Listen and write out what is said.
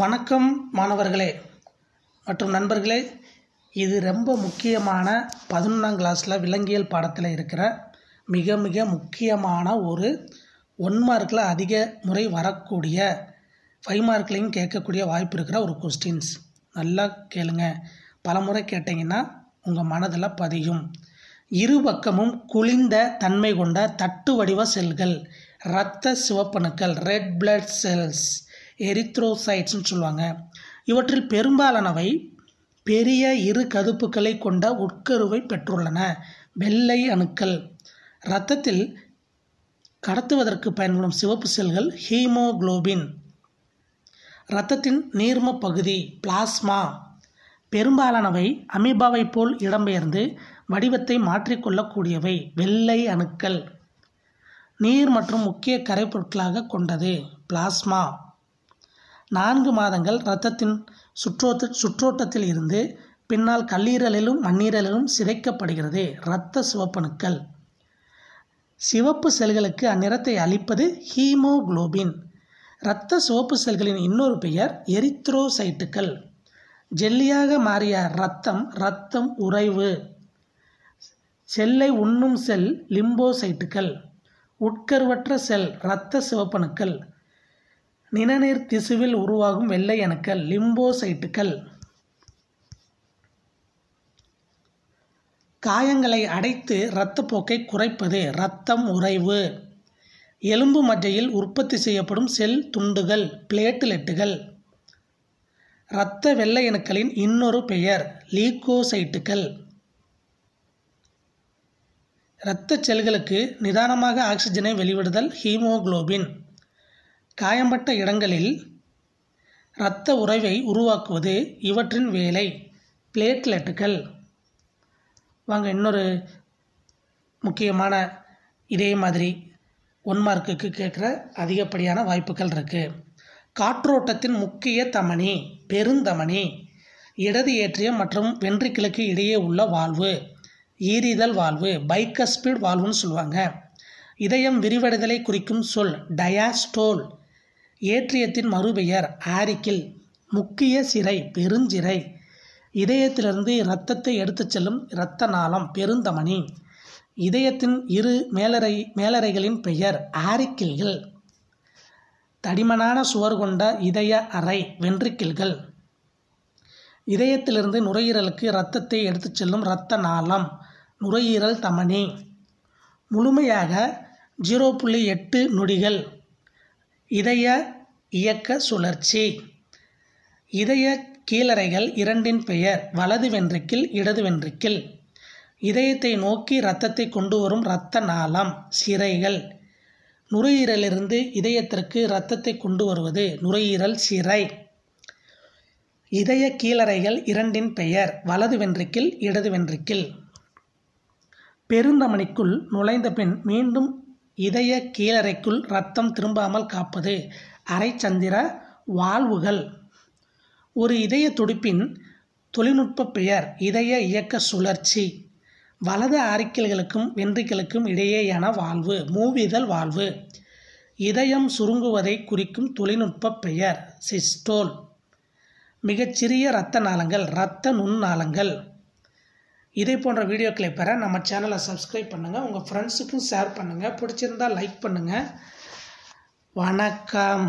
வணக்கம் மாணவர்களே மற்றும் நண்பர்களே இது ரொம்ப முக்கியமான பதினொன்றாம் கிளாஸில் விலங்கியல் பாடத்தில் இருக்கிற மிக மிக முக்கியமான ஒரு ஒன் மார்க்கில் அதிக முறை வரக்கூடிய ஃபைவ் மார்க்லையும் கேட்கக்கூடிய வாய்ப்பு இருக்கிற ஒரு கொஸ்டின்ஸ் நல்லா கேளுங்க பல முறை கேட்டிங்கன்னா உங்கள் மனதில் பதியும் இரு பக்கமும் குளிர்ந்த தன்மை கொண்ட தட்டு வடிவ செல்கள் இரத்த சிவப்பணுக்கள் ரெட் பிளட் செல்ஸ் எரித்ரோசைட்ஸ்னு சொல்லுவாங்க இவற்றில் பெரும்பாலானவை பெரிய இரு கதுப்புகளை கொண்ட உட்கருவை பெற்றுள்ளன வெள்ளை அணுக்கள் இரத்தத்தில் கடத்துவதற்கு பயன்படும் சிவப்பு செல்கள் ஹீமோக்ளோபின் இரத்தத்தின் நீர்ம பகுதி பிளாஸ்மா பெரும்பாலானவை அமீபாவை போல் இடம்பெயர்ந்து வடிவத்தை மாற்றிக்கொள்ளக்கூடியவை வெள்ளை அணுக்கள் நீர் மற்றும் முக்கிய கரைப்பொருட்களாக கொண்டது பிளாஸ்மா நான்கு மாதங்கள் இரத்தத்தின் சுற்றோட்ட சுற்றோட்டத்தில் இருந்து பின்னால் கல்லீரலிலும் மண்ணீரலிலும் சிதைக்கப்படுகிறது இரத்த சிவப்பணுக்கள் சிவப்பு செல்களுக்கு அந்நிறத்தை அளிப்பது ஹீமோகுளோபின் இரத்த சிவப்பு செல்களின் இன்னொரு பெயர் எரித்ரோசைட்டுகள் ஜெல்லியாக மாறிய இரத்தம் இரத்தம் உறைவு செல்லை உண்ணும் செல் லிம்போசைட்டுகள் உட்கருவற்ற செல் இரத்த சிவப்பணுக்கள் நிணநீர் திசுவில் உருவாகும் வெள்ளை அணுக்கள் லிம்போசைட்டுகள் காயங்களை அடைத்து இரத்தப்போக்கை குறைப்பது இரத்தம் உறைவு எலும்பு மஜ்ஜையில் உற்பத்தி செய்யப்படும் செல் துண்டுகள் பிளேட்லெட்டுகள் இரத்த வெள்ளை அணுக்களின் இன்னொரு பெயர் லீகோசைட்டுகள் இரத்த செல்களுக்கு நிதானமாக ஆக்சிஜனை வெளிவிடுதல் ஹீமோகுளோபின் காயம்பட்ட இடங்களில் இரத்த உறைவை உருவாக்குவது இவற்றின் வேலை பிளேட்லெட்டுகள் வாங்க இன்னொரு முக்கியமான இதே மாதிரி ஒன் மார்க்குக்கு கேட்குற அதிகப்படியான வாய்ப்புகள் இருக்குது காற்றோட்டத்தின் முக்கிய தமனி பெருந்தமனி இடது ஏற்றியம் மற்றும் கிழக்கு இடையே உள்ள வாழ்வு ஈரிதல் வாழ்வு பைக்கஸ்பீட் வாழ்வுன்னு சொல்லுவாங்க இதயம் விரிவடைதலை குறிக்கும் சொல் டயாஸ்டோல் ஏற்றியத்தின் மறுபெயர் ஆரிக்கில் முக்கிய சிறை பெருஞ்சிறை இதயத்திலிருந்து இரத்தத்தை எடுத்துச் செல்லும் இரத்த நாளம் பெருந்தமணி இதயத்தின் இரு மேலறை மேலறைகளின் பெயர் ஆரிக்கில்கள் தடிமனான சுவர் கொண்ட இதய அறை வென்றிக்கில்கள் இதயத்திலிருந்து நுரையீரலுக்கு இரத்தத்தை எடுத்துச் செல்லும் இரத்த நாளம் நுரையீரல் தமனி முழுமையாக ஜீரோ புள்ளி எட்டு நொடிகள் இதய இயக்க சுழற்சி இதய கீழறைகள் இரண்டின் பெயர் வலது வென்றிக்கில் இடது வென்றிக்கில் இதயத்தை நோக்கி இரத்தத்தை கொண்டு வரும் இரத்த நாளம் சிறைகள் நுரையீரலிருந்து இதயத்திற்கு இரத்தத்தை கொண்டு வருவது நுரையீரல் சிறை இதய கீழறைகள் இரண்டின் பெயர் வலது வென்றிக்கில் இடது வென்றிக்கில் பெருந்தமணிக்குள் நுழைந்த பின் மீண்டும் இதய கீழறைக்குள் ரத்தம் திரும்பாமல் காப்பது அரைச்சந்திர வாழ்வுகள் ஒரு இதய துடிப்பின் தொழில்நுட்ப பெயர் இதய இயக்க சுழற்சி வலது ஆரிக்கல்களுக்கும் வென்றிகளுக்கும் இடையேயான வாழ்வு மூவிதல் வாழ்வு இதயம் சுருங்குவதை குறிக்கும் தொழில்நுட்ப பெயர் சிஸ்டோல் மிகச்சிறிய இரத்த நாளங்கள் இரத்த நுண்ணாளங்கள் இதே போன்ற வீடியோக்களை பெற நம்ம சேனலை சப்ஸ்கிரைப் பண்ணுங்கள் உங்கள் ஃப்ரெண்ட்ஸுக்கும் ஷேர் பண்ணுங்கள் பிடிச்சிருந்தால் லைக் பண்ணுங்கள் வணக்கம்